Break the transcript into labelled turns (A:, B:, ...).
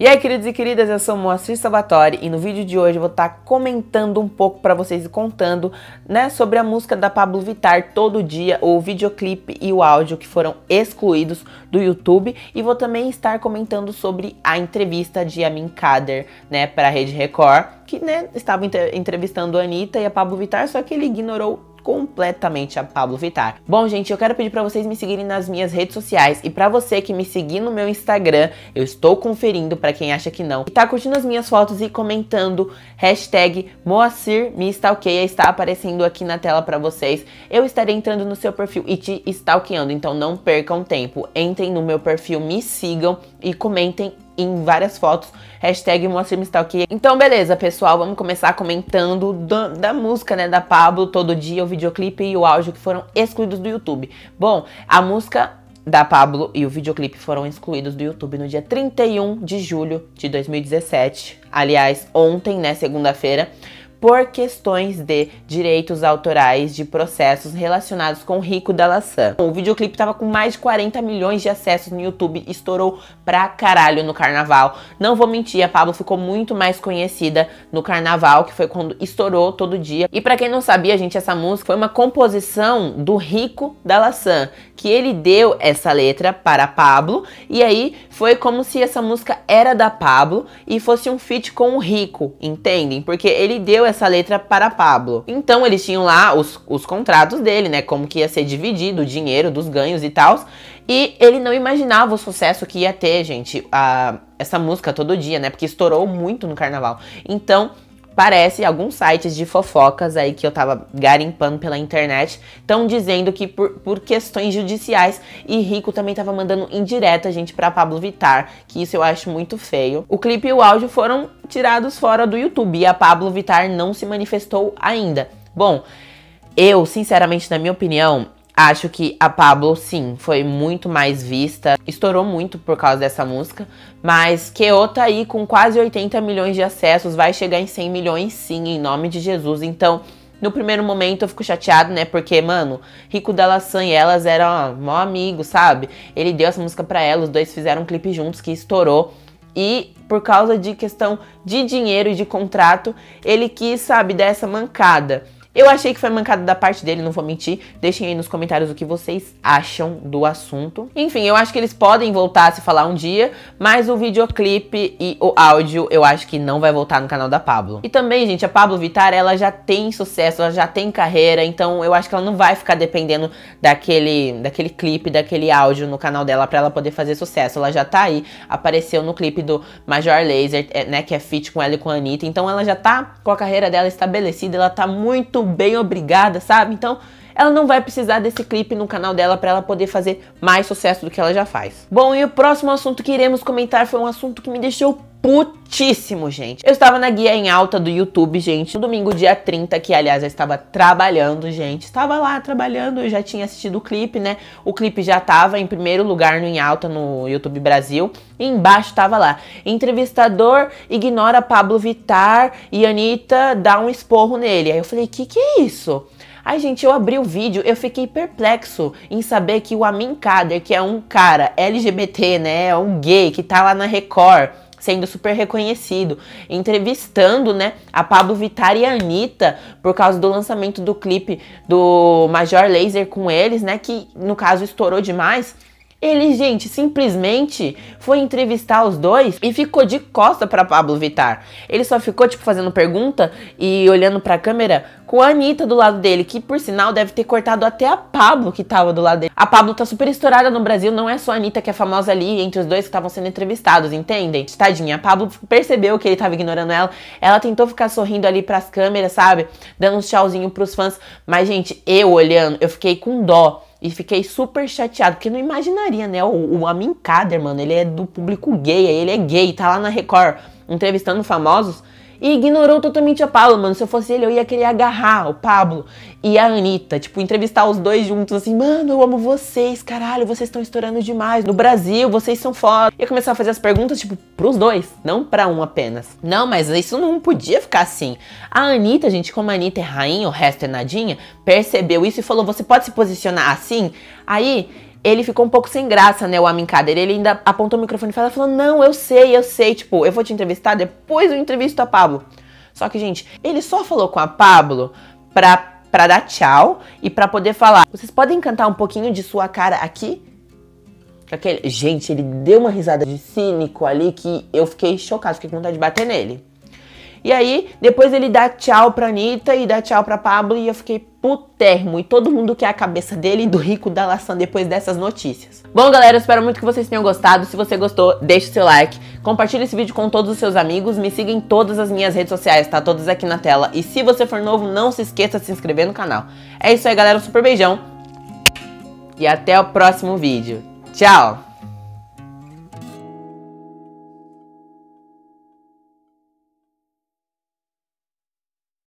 A: E aí, queridos e queridas, eu sou Moacir Salvatore e no vídeo de hoje eu vou estar tá comentando um pouco para vocês e contando, né, sobre a música da Pablo Vitar todo dia, o videoclipe e o áudio que foram excluídos do YouTube e vou também estar comentando sobre a entrevista de Amin Kader, né, para a Rede Record, que, né, estava entrevistando a Anitta e a Pablo Vitar, só que ele ignorou completamente a Pablo Vitar. Bom, gente, eu quero pedir para vocês me seguirem nas minhas redes sociais e para você que me seguir no meu Instagram, eu estou conferindo para quem acha que não. E tá curtindo as minhas fotos e comentando hashtag Moacir me stalkeia está aparecendo aqui na tela para vocês. Eu estarei entrando no seu perfil e te stalkeando, então não percam tempo. Entrem no meu perfil, me sigam e comentem em várias fotos, hashtag MostremStalk. Então, beleza, pessoal, vamos começar comentando da, da, música, né, da Pablo Todo Dia, o videoclipe e o áudio que foram excluídos do YouTube. Bom, a música da Pablo e o videoclipe foram excluídos do YouTube no dia 31 de julho de 2017, aliás, ontem, né, segunda-feira por questões de direitos autorais de processos relacionados com o Rico da Laçã. O videoclipe tava com mais de 40 milhões de acessos no YouTube, estourou pra caralho no carnaval. Não vou mentir, a Pablo ficou muito mais conhecida no carnaval, que foi quando estourou todo dia. E para quem não sabia, gente, essa música foi uma composição do Rico da Laçã, que ele deu essa letra para Pablo, e aí foi como se essa música era da Pablo e fosse um feat com o Rico, entendem? Porque ele deu essa letra para Pablo. Então eles tinham lá os, os contratos dele, né? Como que ia ser dividido o dinheiro dos ganhos e tal. E ele não imaginava o sucesso que ia ter, gente, a, essa música todo dia, né? Porque estourou muito no carnaval. Então parece, alguns sites de fofocas aí que eu tava garimpando pela internet estão dizendo que por, por questões judiciais e Rico também tava mandando indireta, gente, para Pablo Vitar, que isso eu acho muito feio. O clipe e o áudio foram tirados fora do YouTube e a Pablo Vitar não se manifestou ainda. Bom, eu, sinceramente, na minha opinião, Acho que a Pablo, sim, foi muito mais vista, estourou muito por causa dessa música, mas outra aí com quase 80 milhões de acessos vai chegar em 100 milhões sim, em nome de Jesus. Então, no primeiro momento eu fico chateado, né? Porque, mano, Rico da Laçan e elas eram ó, mó amigos, sabe? Ele deu essa música pra ela, os dois fizeram um clipe juntos que estourou. E por causa de questão de dinheiro e de contrato, ele quis, sabe, dessa mancada. Eu achei que foi mancada da parte dele, não vou mentir. Deixem aí nos comentários o que vocês acham do assunto. Enfim, eu acho que eles podem voltar a se falar um dia, mas o videoclipe e o áudio eu acho que não vai voltar no canal da Pablo. E também, gente, a Pablo Vittar, ela já tem sucesso, ela já tem carreira, então eu acho que ela não vai ficar dependendo daquele, daquele clipe, daquele áudio no canal dela para ela poder fazer sucesso. Ela já tá aí, apareceu no clipe do Major Laser, é, né, que é feat com ela e com a Anitta, então ela já tá com a carreira dela estabelecida, ela tá muito muito bem, obrigada, sabe? Então, ela não vai precisar desse clipe no canal dela para ela poder fazer mais sucesso do que ela já faz. Bom, e o próximo assunto que iremos comentar foi um assunto que me deixou putíssimo, gente. Eu estava na guia em alta do YouTube, gente, no domingo dia 30, que aliás eu estava trabalhando, gente. Estava lá trabalhando, eu já tinha assistido o clipe, né? O clipe já estava em primeiro lugar no em alta no YouTube Brasil. E embaixo estava lá: entrevistador ignora Pablo Vitar e Anitta dá um esporro nele. Aí eu falei: "Que que é isso?" Ai, gente, eu abri o vídeo, eu fiquei perplexo em saber que o Amin Kader, que é um cara LGBT, né, é um gay que tá lá na Record, sendo super reconhecido, entrevistando, né, a Pablo Vittar e a Anitta por causa do lançamento do clipe do Major Laser com eles, né, que no caso estourou demais. Ele, gente, simplesmente foi entrevistar os dois e ficou de costa para Pablo Vitar. Ele só ficou tipo fazendo pergunta e olhando para a câmera com a Anitta do lado dele, que por sinal deve ter cortado até a Pablo que tava do lado dele. A Pablo tá super estourada no Brasil, não é só a Anitta que é famosa ali entre os dois que estavam sendo entrevistados, entendem? Tadinha, a Pablo percebeu que ele tava ignorando ela. Ela tentou ficar sorrindo ali pras câmeras, sabe? Dando um tchauzinho pros fãs, mas gente, eu olhando, eu fiquei com dó e fiquei super chateado, porque não imaginaria, né? O, o Amin Kader, mano, ele é do público gay, ele é gay, tá lá na Record entrevistando famosos. E ignorou totalmente a Pablo, mano. Se eu fosse ele, eu ia querer agarrar o Pablo e a Anitta. Tipo, entrevistar os dois juntos, assim, mano, eu amo vocês, caralho, vocês estão estourando demais. No Brasil, vocês são foda. Ia começar a fazer as perguntas, tipo, pros dois, não pra um apenas. Não, mas isso não podia ficar assim. A Anitta, gente, como a Anitta é rainha, o resto é nadinha, percebeu isso e falou: você pode se posicionar assim? Aí ele ficou um pouco sem graça, né, o Amin Kader. Ele ainda apontou o microfone e falou, não, eu sei, eu sei, tipo, eu vou te entrevistar, depois eu entrevisto a Pablo. Só que, gente, ele só falou com a Pablo pra, pra dar tchau e pra poder falar, vocês podem cantar um pouquinho de sua cara aqui? Aquele... Gente, ele deu uma risada de cínico ali que eu fiquei chocado, fiquei com vontade de bater nele. E aí, depois ele dá tchau pra Anitta e dá tchau pra Pablo e eu fiquei putermo. E todo mundo quer é a cabeça dele e do rico da laçã depois dessas notícias. Bom, galera, espero muito que vocês tenham gostado. Se você gostou, deixe seu like. Compartilhe esse vídeo com todos os seus amigos. Me siga em todas as minhas redes sociais, tá? Todas aqui na tela. E se você for novo, não se esqueça de se inscrever no canal. É isso aí, galera. Um super beijão. E até o próximo vídeo. Tchau!